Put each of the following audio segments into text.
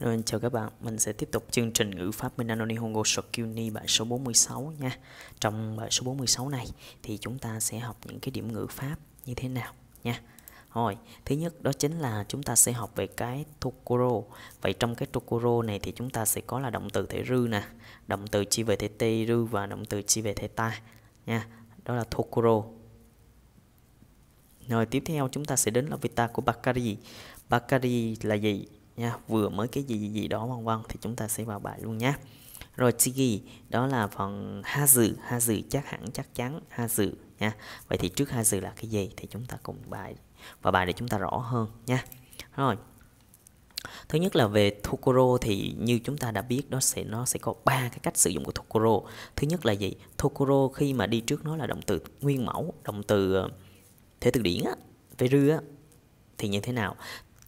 Rồi, chào các bạn, mình sẽ tiếp tục chương trình ngữ pháp Minano Nihongo Shokuni bài số 46 nha Trong bài số 46 này thì chúng ta sẽ học những cái điểm ngữ pháp như thế nào nha Rồi, thứ nhất đó chính là chúng ta sẽ học về cái Tokoro Vậy trong cái Tokoro này thì chúng ta sẽ có là động từ thể rư nè Động từ chi về thể tê rư và động từ chi về thể ta nha Đó là Tokoro Rồi tiếp theo chúng ta sẽ đến là vita của Bakari Bakari là gì? nha vừa mới cái gì gì, gì đó vân vân thì chúng ta sẽ vào bài luôn nhé rồi chigi đó là phần ha dự ha dự chắc hẳn chắc chắn ha dự nha vậy thì trước ha dự là cái gì thì chúng ta cùng bài và bài để chúng ta rõ hơn nha rồi thứ nhất là về thukuro thì như chúng ta đã biết đó sẽ nó sẽ có ba cái cách sử dụng của thukuro thứ nhất là gì thukuro khi mà đi trước nó là động từ nguyên mẫu động từ ờ, thế từ điển á về rư á thì như thế nào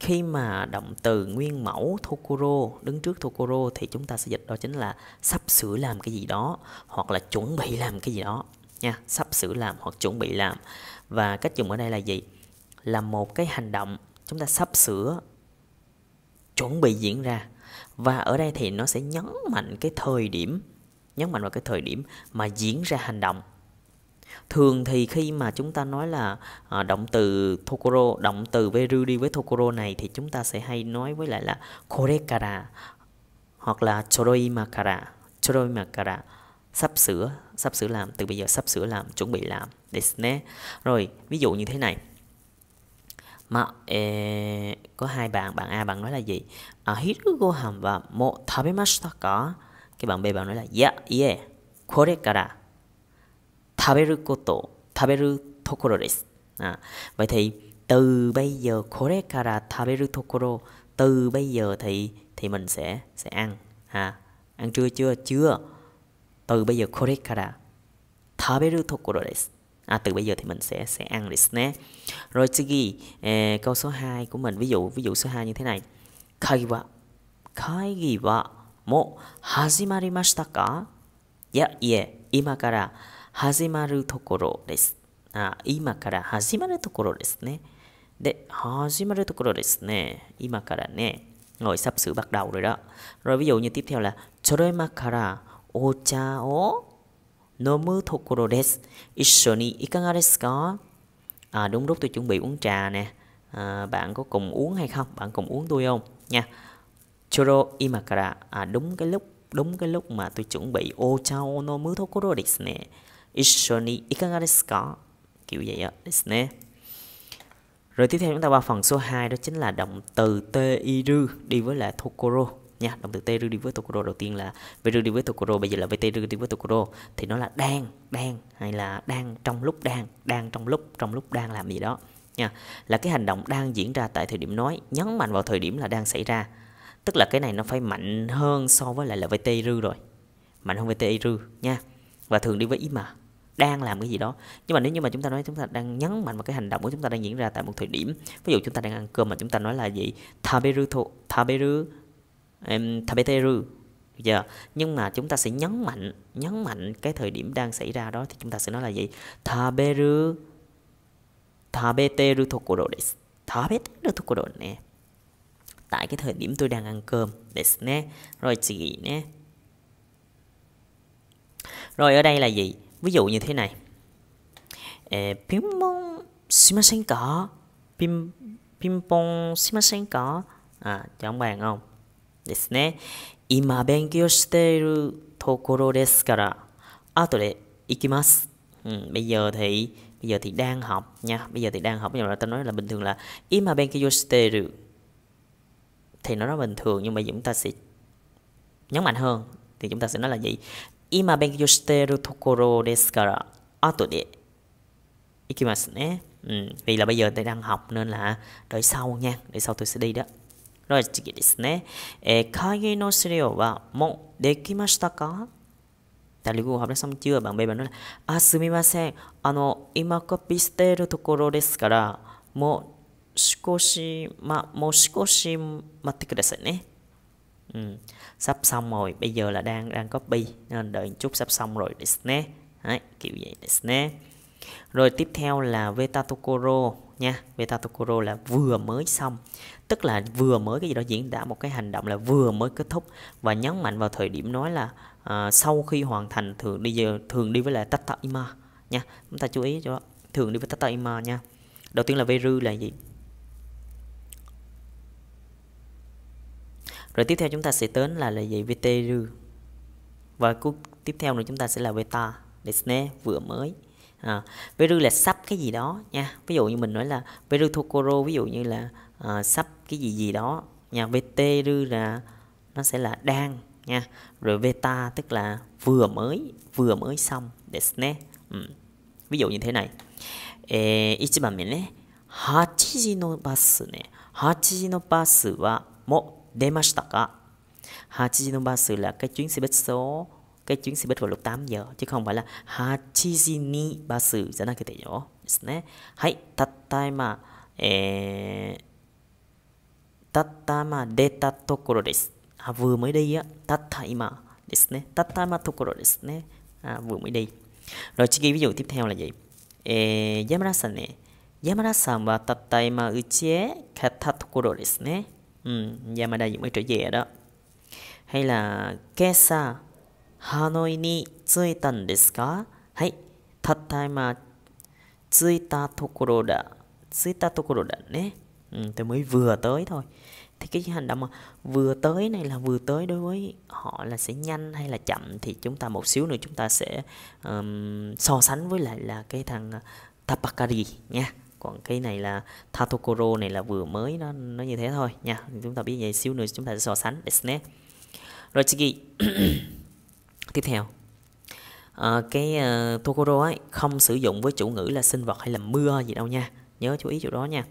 khi mà động từ nguyên mẫu Tokoro đứng trước Tokoro thì chúng ta sẽ dịch đó chính là sắp sửa làm cái gì đó hoặc là chuẩn bị làm cái gì đó nha sắp sửa làm hoặc chuẩn bị làm và cách dùng ở đây là gì là một cái hành động chúng ta sắp sửa chuẩn bị diễn ra và ở đây thì nó sẽ nhấn mạnh cái thời điểm nhấn mạnh vào cái thời điểm mà diễn ra hành động thường thì khi mà chúng ta nói là à, động từ tokoro động từ veru đi với tokoro này thì chúng ta sẽ hay nói với lại là korekara hoặc là choroima kara choroima kara sắp sửa sắp sửa làm từ bây giờ sắp sửa làm chuẩn bị làm desne rồi ví dụ như thế này mà e, có hai bạn bạn A bạn nói là gì à, hiru gohan và mo tabemashita ka cái bạn B bạn nói là yeah yeah kore kara 食べること食べるところです。À, vậy thì từ bây giờ kore kara taberu tokoro từ bây giờ thì thì mình sẽ sẽ ăn ha. À, ăn trưa chưa? Chưa. Từ bây giờ kore À, từ bây giờ thì mình sẽ sẽ ăn desu ne. Rồi tsugi, eh, à, câu số 2 của mình ví dụ ví dụ số 2 như thế này. Kai wa kai gi wa mo hajimarimashita ka? Dạ, yeah, yeah. Ima kara 始まるところです。あ今から始まるところですね。で、始まるところですね。今からね。Rồi bắt đầu rồi đó. Rồi ví dụ như tiếp theo là Choroimakara ocha o nomu tokoro desu. Issho ni ikaga desu ka? À đúng lúc tôi chuẩn bị uống trà nè. À, bạn có cùng uống hay không? Bạn cùng uống tôi không? Nha. Choroimakara à đúng cái lúc đúng cái lúc mà tôi chuẩn bị ocha o nomu tokoro desu nè kiểu vậy Rồi tiếp theo chúng ta qua phần số 2 đó chính là động từ teiru đi với là tokoro nha động từ teiru đi với tokoro đầu tiên là veru đi với tokoro bây giờ là vteru đi với tokoro thì nó là đang đang hay là đang trong lúc đang đang trong lúc trong lúc đang làm gì đó nha là cái hành động đang diễn ra tại thời điểm nói nhấn mạnh vào thời điểm là đang xảy ra tức là cái này nó phải mạnh hơn so với lại là vteru rồi mạnh hơn vteru nha và thường đi với ima đang làm cái gì đó nhưng mà nếu như mà chúng ta nói chúng ta đang nhấn mạnh vào cái hành động của chúng ta đang diễn ra tại một thời điểm ví dụ chúng ta đang ăn cơm mà chúng ta nói là gì taberu thô taberu em tabeteru giờ dạ. nhưng mà chúng ta sẽ nhấn mạnh nhấn mạnh cái thời điểm đang xảy ra đó thì chúng ta sẽ nói là gì taberu tabeteru tokoro desu tabeteru tokoro ne tại cái thời điểm tôi đang ăn cơm desu ne rồi chị nè rồi ở đây là gì ví dụ như thế này ờ, pimpong shimasen có pim pimpong shimasen có à chẳng bàn không ですね今勉強しているところですから後で行きます ừ, bây giờ thì bây giờ thì đang học nha bây giờ thì đang học bây giờ ta nói là bình thường là 今勉強している。thì nó rất bình thường nhưng mà chúng ta sẽ nhấn mạnh hơn thì chúng ta sẽ nói là gì 今勉強しているところですから、後で行きますね。うん。あ、すみません。あの、今コピーしているところですから、もう少し、ま、もう少し待ってくださいね。うん。sắp xong rồi bây giờ là đang đang copy nên đợi chút sắp xong rồi để snap Đấy, kiểu vậy để snap rồi tiếp theo là Veta Tokoro nha Veta Tokoro là vừa mới xong tức là vừa mới cái gì đó diễn tả một cái hành động là vừa mới kết thúc và nhấn mạnh vào thời điểm nói là uh, sau khi hoàn thành thường đi giờ thường đi với lại Tata Ima nha chúng ta chú ý cho đó. thường đi với Tata Ima nha đầu tiên là Veru là gì rồi tiếp theo chúng ta sẽ đến là là gì rư và cuối tiếp theo nữa chúng ta sẽ là beta để sne vừa mới à, veru là sắp cái gì đó nha ví dụ như mình nói là veru tokoro ví dụ như là uh, sắp cái gì gì đó nha rư là nó sẽ là đang nha rồi beta tức là vừa mới vừa mới xong để sne ừ. ví dụ như thế này えー、1番目ね8時のバスね8時のバスはも demasta ka Hachijinobasu là cái chuyến xe buýt số cái chuyến xe buýt vào lúc 8 giờ chứ không phải là Hachijini basu じゃなくてよですねはいたった今えー、たった今出たところです à, vừa mới đi á tataima ですね tatama tokoro ですね à, vừa mới đi rồi chị ghi ví dụ tiếp theo là gì eh, Yamara-san ne Yamara-san wa tataima uchi e kata tokoro ですね ừ, Yamada dùng cái chữ dẻ đó hay là Kesa Hanoi ni tsui tan desu ka? Hay, tataima tsui ta tokoro da. Tsui ta tokoro da nhé. Ừ, tôi mới vừa tới thôi. Thì cái hành động mà vừa tới này là vừa tới đối với họ là sẽ nhanh hay là chậm thì chúng ta một xíu nữa chúng ta sẽ um, so sánh với lại là cái thằng ờ, Tapakari nha còn cái này là Tatokoro này là vừa mới nó nó như thế thôi nha chúng ta biết vậy xíu nữa chúng ta sẽ so sánh Snack rồi chị tiếp theo à, cái uh, Tokoro ấy không sử dụng với chủ ngữ là sinh vật hay là mưa gì đâu nha nhớ chú ý chỗ đó nha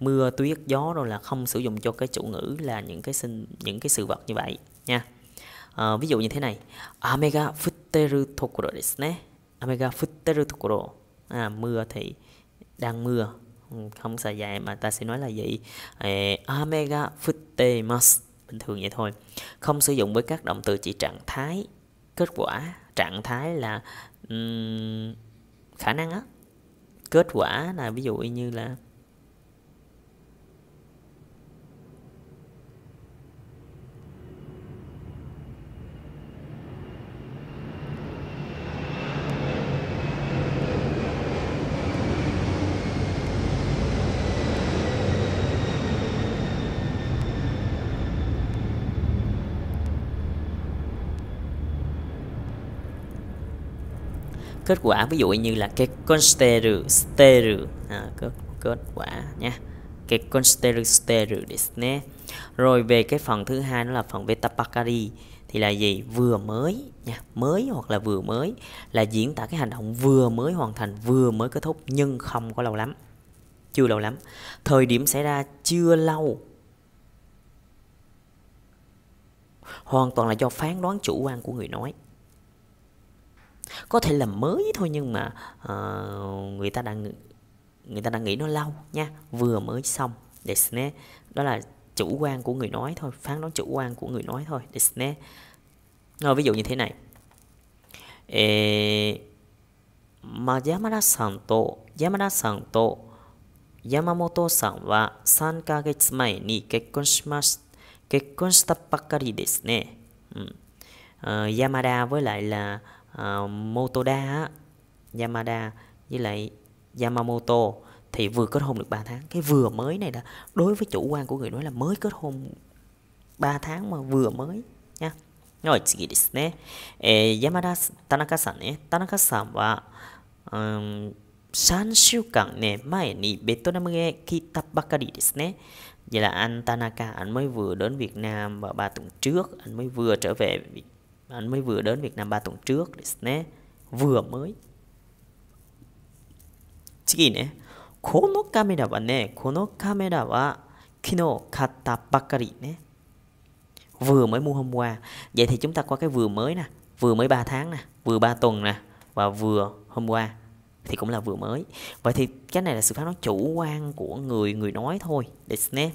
mưa tuyết gió rồi là không sử dụng cho cái chủ ngữ là những cái sinh những cái sự vật như vậy nha à, ví dụ như thế này amega futteru tokoro desu ne amega futteru tokoro à, mưa thì đang mưa ừ, không xài dài mà ta sẽ nói là gì omega futte must bình thường vậy thôi không sử dụng với các động từ chỉ trạng thái kết quả trạng thái là um, khả năng á kết quả là ví dụ như là kết quả ví dụ như là cái consteru steru à, kết, kết quả nha cái consteru steru desne rồi về cái phần thứ hai đó là phần beta pakari thì là gì vừa mới nha mới hoặc là vừa mới là diễn tả cái hành động vừa mới hoàn thành vừa mới kết thúc nhưng không có lâu lắm chưa lâu lắm thời điểm xảy ra chưa lâu hoàn toàn là do phán đoán chủ quan của người nói có thể là mới thôi nhưng mà uh, người ta đang người ta đang nghĩ nó lâu nha vừa mới xong desne đó là chủ quan của người nói thôi phán đoán chủ quan của người nói thôi desne rồi ví dụ như thế này eh, mà Yamada san to Yamada san to Yamamoto san wa 3ヶ月前に結婚しまし結婚したばっかりですね。うん。Uh, ừ. ờ, Yamada với lại là uh, à, Motoda Yamada với lại Yamamoto thì vừa kết hôn được 3 tháng cái vừa mới này là đối với chủ quan của người nói là mới kết hôn 3 tháng mà vừa mới nha gì Tanaka Tanaka san san nhé, và đi nghe khi tập nhé. 週間ね前にベトナムへ来たばかりですね vậy là anh Tanaka, anh mới vừa đến Việt Nam và ba tuần trước, anh mới vừa trở về anh mới vừa đến Việt Nam 3 tuần trước nè vừa mới 次ねこのカメラはねこのカメラは昨日買ったばかりね vừa mới mua hôm qua vậy thì chúng ta qua cái vừa mới nè vừa mới 3 tháng nè vừa 3 tuần nè và vừa hôm qua thì cũng là vừa mới vậy thì cái này là sự phát nói chủ quan của người người nói thôi để snap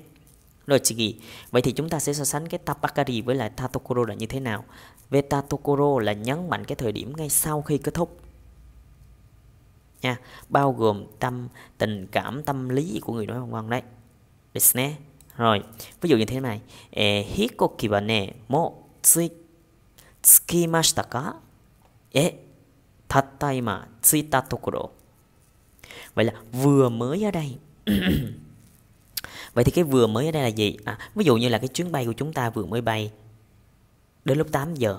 Lochigi. Vậy thì chúng ta sẽ so sánh cái Tapakari với lại Tatokoro là như thế nào? Veta Tokoro là nhấn mạnh cái thời điểm ngay sau khi kết thúc. Nha, bao gồm tâm tình cảm tâm lý của người nói văn văn đấy. Desne. Rồi, ví dụ như thế này. Eh, hikoki wa ne mo tsui tsukimashita ka? E tatta ima tsuita tokoro. Vậy là vừa mới ở đây. Vậy thì cái vừa mới ở đây là gì? À, ví dụ như là cái chuyến bay của chúng ta vừa mới bay đến lúc 8 giờ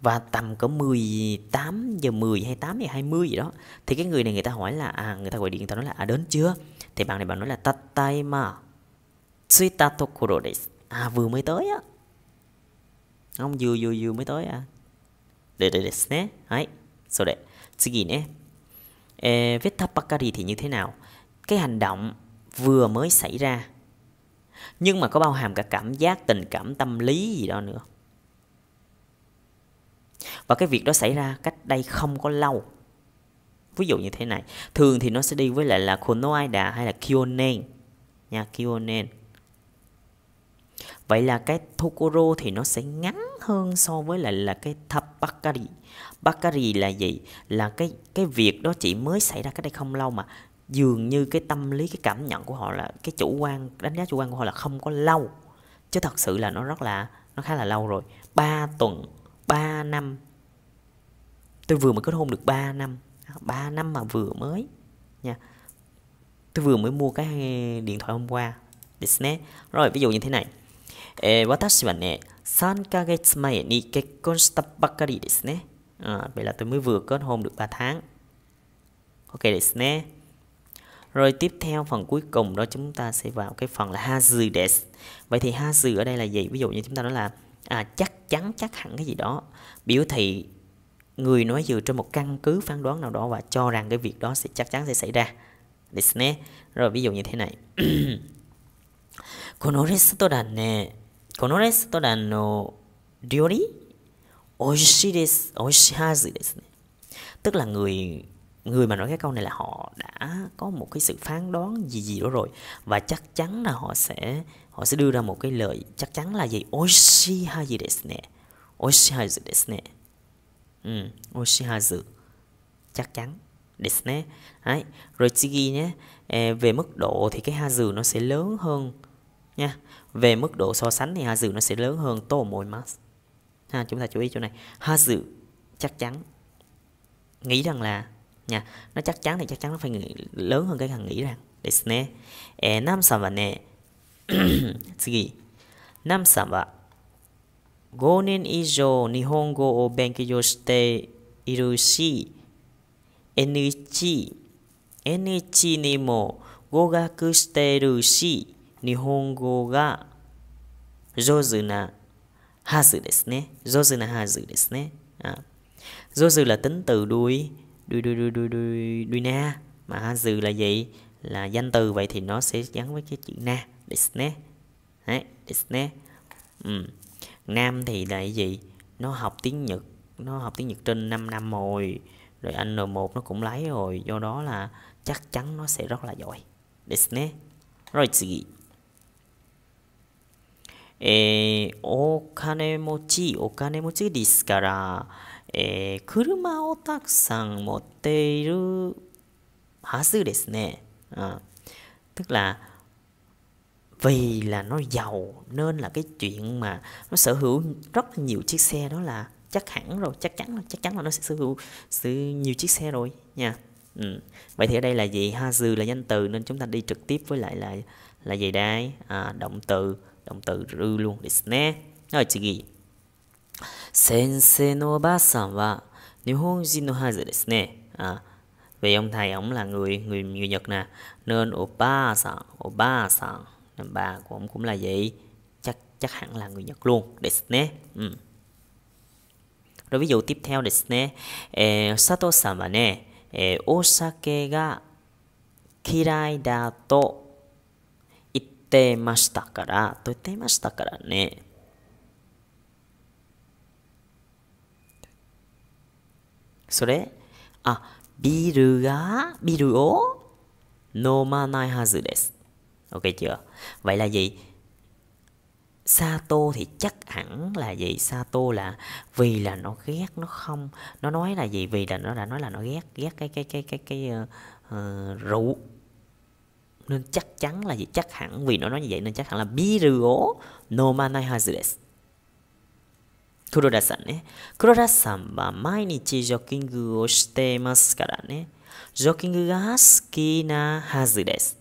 và tầm có 18 giờ 10 hay 8 giờ 20 gì đó thì cái người này người ta hỏi là à người ta gọi điện người ta nói là à đến chưa? Thì bạn này bạn nói là tataima tsuita tokoro desu. À vừa mới tới á. Không vừa vừa vừa mới tới à. Để để để né. Đấy. So để. Tsugi ne. Vết thấp thì như thế nào? Cái hành động vừa mới xảy ra nhưng mà có bao hàm cả cảm giác tình cảm tâm lý gì đó nữa và cái việc đó xảy ra cách đây không có lâu ví dụ như thế này thường thì nó sẽ đi với lại là Kunoaida hay là kyonen nha kyonen vậy là cái tokoro thì nó sẽ ngắn hơn so với lại là cái thapakari bakari là gì là cái cái việc đó chỉ mới xảy ra cách đây không lâu mà dường như cái tâm lý cái cảm nhận của họ là cái chủ quan đánh giá chủ quan của họ là không có lâu chứ thật sự là nó rất là nó khá là lâu rồi 3 tuần 3 năm tôi vừa mới kết hôn được 3 năm 3 năm mà vừa mới nha tôi vừa mới mua cái điện thoại hôm qua ですね rồi ví dụ như thế này えー、私はね、3ヶ月前に結婚したばかりですね。À, ờ, vậy là tôi mới vừa kết hôn được 3 tháng. Ok ですね。rồi tiếp theo phần cuối cùng đó chúng ta sẽ vào cái phần là hazu des. Vậy thì hazu ở đây là gì? Ví dụ như chúng ta nói là à, chắc chắn chắc hẳn cái gì đó biểu thị người nói dựa trên một căn cứ phán đoán nào đó và cho rằng cái việc đó sẽ chắc chắn sẽ xảy ra. Desne. Rồi ví dụ như thế này. このレストランね、このレストランの料理美味しいです。美味しいはずですね。Tức là người người mà nói cái câu này là họ đã có một cái sự phán đoán gì gì đó rồi và chắc chắn là họ sẽ họ sẽ đưa ra một cái lời chắc chắn là gì oishihazu desu ne oishihazu desu ne ừ, oishihazu chắc chắn desu ne Đấy. rồi chigi nhé à, về mức độ thì cái hazu nó sẽ lớn hơn nha về mức độ so sánh thì hazu nó sẽ lớn hơn tô mồi mas ha chúng ta chú ý chỗ này hazu chắc chắn nghĩ rằng là nha nó chắc chắn thì chắc chắn nó phải nghĩ, lớn hơn cái thằng nghĩ rằng ですね、えー、ナムさんはね次ナムさんは5年以上日本語を勉強しているし N1 N1 にも語学しているし日本語が上手なはずですね上手なはずですねあ上手 là tính từ đuôi đuôi đuôi đuôi đuôi đuôi đuôi na mà ha dừ là gì là danh từ vậy thì nó sẽ gắn với cái chữ na disne đấy disne ừ. nam thì là cái gì nó học tiếng nhật nó học tiếng nhật trên 5 năm rồi rồi anh N1 nó cũng lấy rồi do đó là chắc chắn nó sẽ rất là giỏi disne rồi gì えー、お金持ち、お金持ちですから、えー、車をたくさん持っているはずですね。À, là nó giàu nên là cái chuyện mà nó sở hữu rất là nhiều chiếc xe đó là chắc hẳn rồi chắc chắn là chắc chắn là nó sẽ sở hữu sự nhiều chiếc xe rồi nha ừ. vậy thì ở đây là gì ha dư là danh từ nên chúng ta đi trực tiếp với lại là là gì đây à, động từ động từ rư luôn để rồi chị gì 先生のおばあさんは日本人のはずですね。À, vì ông thầy ông là người người người Nhật nè, nên opa san, opa san, bà của ông cũng là vậy, chắc chắc hẳn là người Nhật luôn, desu ne. Ừ. Rồi ví dụ tiếp theo desu ne, ờ, Sato san mà nè eh, osake ga kirai to itte mashita kara, toitte mashita kara それあビールがビールを飲まないはずです ok chưa vậy là gì Sato thì chắc hẳn là gì Sato là vì là nó ghét nó không nó nói là gì vì là nó đã nói là nó ghét ghét cái cái cái cái cái uh, uh, rượu nên chắc chắn là gì chắc hẳn vì nó nói như vậy nên chắc hẳn là biru no manai hazudes 黒田さんね。黒田さんは毎日ジョッキングをしていますからね。ジョッキングが好きなはずです。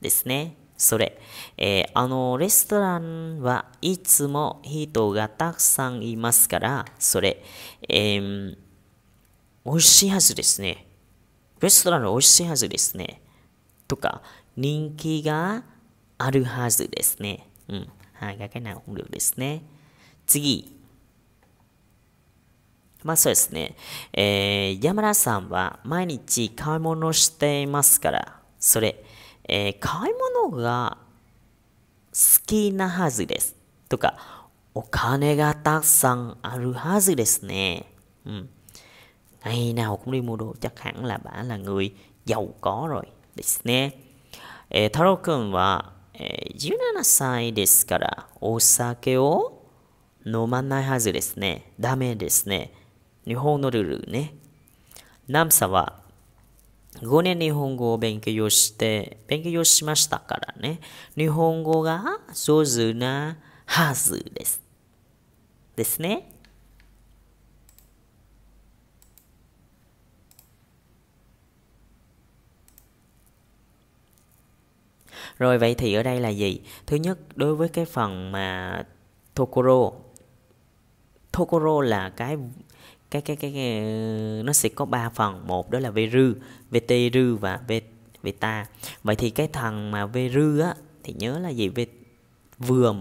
ですね。それ、えー、あのレストランはいつも人がたくさんいますから、それ、えー、美味しいはずですね。レストラン美味しいはずですね。とか、人気があるはずですね。うん。はい、がけな音量ですね。次。まあそうですね。えー、山田さんは毎日買い物していますから、それ、えー、買い物が好きなはずです。とか、お金がたくさんあるはずですね。うん。Ngày nào c ゃかんらばら u い、やお c ろいですね。えー、太郎くんは、えー、17歳ですからお酒を飲まないはずですね。ダメですね。日本のルールね。ナムさんは5年日本語を勉強して、勉強しましたからね。日本語が上手なはずです。ですね。Rồi vậy thì ở đây là gì? Thứ nhất đối với cái phần mà Tokoro Tokoro là cái cái cái cái, cái nó sẽ có 3 phần một đó là verư vt rư và v beta vậy thì cái thằng mà verư á thì nhớ là gì v vừa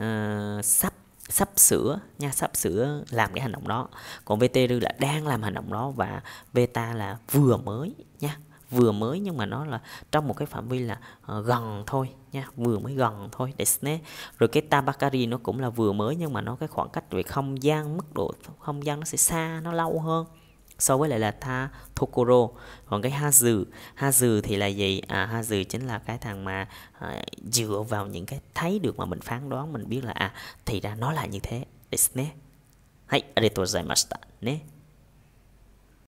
uh, sắp sắp sửa nha sắp sửa làm cái hành động đó còn vt rư là đang làm hành động đó và beta là vừa mới nha vừa mới nhưng mà nó là trong một cái phạm vi là uh, gần thôi nha vừa mới gần thôi desne rồi cái tabakari nó cũng là vừa mới nhưng mà nó cái khoảng cách về không gian mức độ không gian nó sẽ xa nó lâu hơn so với lại là tha tokoro còn cái ha dừ ha dừ thì là gì à ha dừ chính là cái thằng mà à, dựa vào những cái thấy được mà mình phán đoán mình biết là à thì ra nó là như thế desne はい、ありがとうございました。ね。